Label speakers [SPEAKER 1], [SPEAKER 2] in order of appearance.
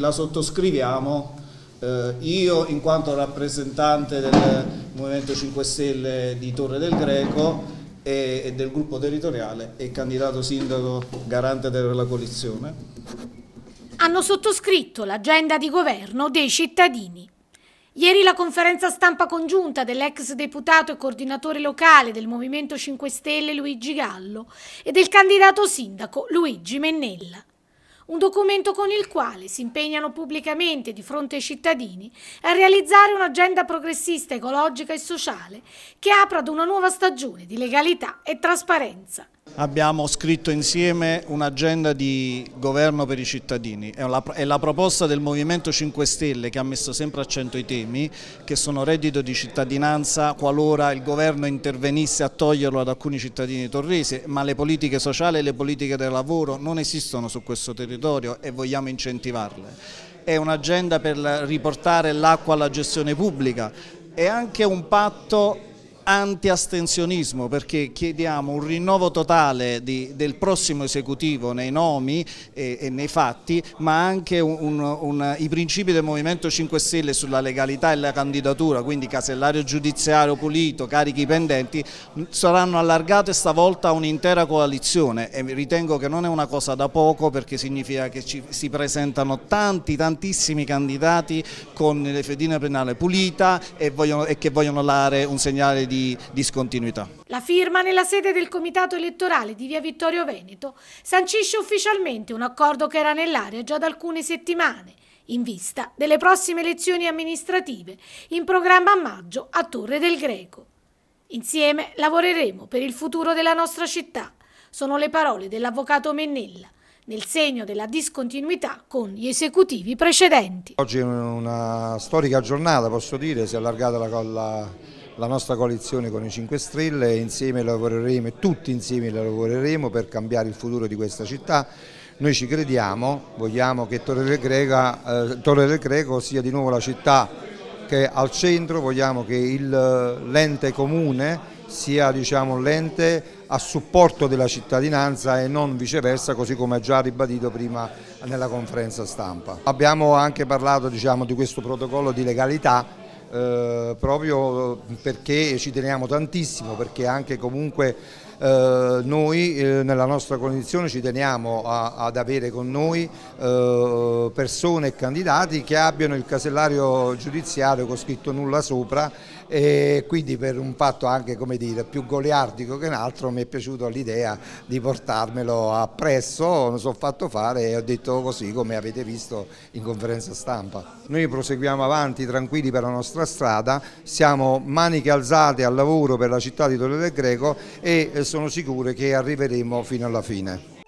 [SPEAKER 1] la sottoscriviamo. Eh, io in quanto rappresentante del Movimento 5 Stelle di Torre del Greco e, e del gruppo territoriale e candidato sindaco garante della coalizione.
[SPEAKER 2] Hanno sottoscritto l'agenda di governo dei cittadini. Ieri la conferenza stampa congiunta dell'ex deputato e coordinatore locale del Movimento 5 Stelle Luigi Gallo e del candidato sindaco Luigi Mennella un documento con il quale si impegnano pubblicamente di fronte ai cittadini a realizzare un'agenda progressista, ecologica e sociale che apra ad una nuova stagione di legalità e trasparenza.
[SPEAKER 1] Abbiamo scritto insieme un'agenda di governo per i cittadini, è la, è la, proposta del Movimento 5 Stelle che ha messo sempre a centro i temi che sono reddito di cittadinanza qualora il governo intervenisse a toglierlo ad alcuni cittadini torresi, ma le politiche sociali e le politiche del lavoro non esistono su questo territorio e vogliamo incentivarle. È un'agenda per riportare l'acqua alla gestione pubblica, è anche un patto anti-astensionismo perché chiediamo un rinnovo totale di, del prossimo esecutivo nei nomi e, e nei fatti ma anche un, un, un, i principi del Movimento 5 Stelle sulla legalità e la candidatura quindi casellario giudiziario pulito, carichi pendenti saranno allargate stavolta a un'intera coalizione e ritengo che non è una cosa da poco perché significa che ci, si presentano tanti tantissimi candidati con l'efedina penale pulita e, vogliono, e che vogliono dare un segnale di discontinuità.
[SPEAKER 2] La firma nella sede del Comitato elettorale di Via Vittorio Veneto sancisce ufficialmente un accordo che era nell'area già da alcune settimane in vista delle prossime elezioni amministrative in programma a maggio a Torre del Greco. Insieme lavoreremo per il futuro della nostra città, sono le parole dell'avvocato Mennella, nel segno della discontinuità con gli esecutivi precedenti.
[SPEAKER 3] Oggi è una storica giornata, posso dire, si è allargata la, la, la nostra coalizione con i 5 Stelle e insieme lavoreremo tutti insieme lavoreremo per cambiare il futuro di questa città. Noi ci crediamo, vogliamo che Torre del, Greca, eh, Torre del Greco sia di nuovo la città che è al centro, vogliamo che eh, l'ente comune sia diciamo, l'ente a supporto della cittadinanza e non viceversa, così come ha già ribadito prima nella conferenza stampa. Abbiamo anche parlato diciamo, di questo protocollo di legalità eh, proprio perché ci teniamo tantissimo, perché anche comunque eh, noi eh, nella nostra condizione ci teniamo a, ad avere con noi eh, persone e candidati che abbiano il casellario giudiziario con scritto nulla sopra e quindi per un fatto anche dire, più goliardico che un altro mi è piaciuta l'idea di portarmelo appresso, lo sono fatto fare e ho detto così come avete visto in conferenza stampa. Noi proseguiamo avanti tranquilli per la nostra strada, siamo maniche alzate al lavoro per la città di Torre del Greco e eh, sono sicure che arriveremo fino alla fine.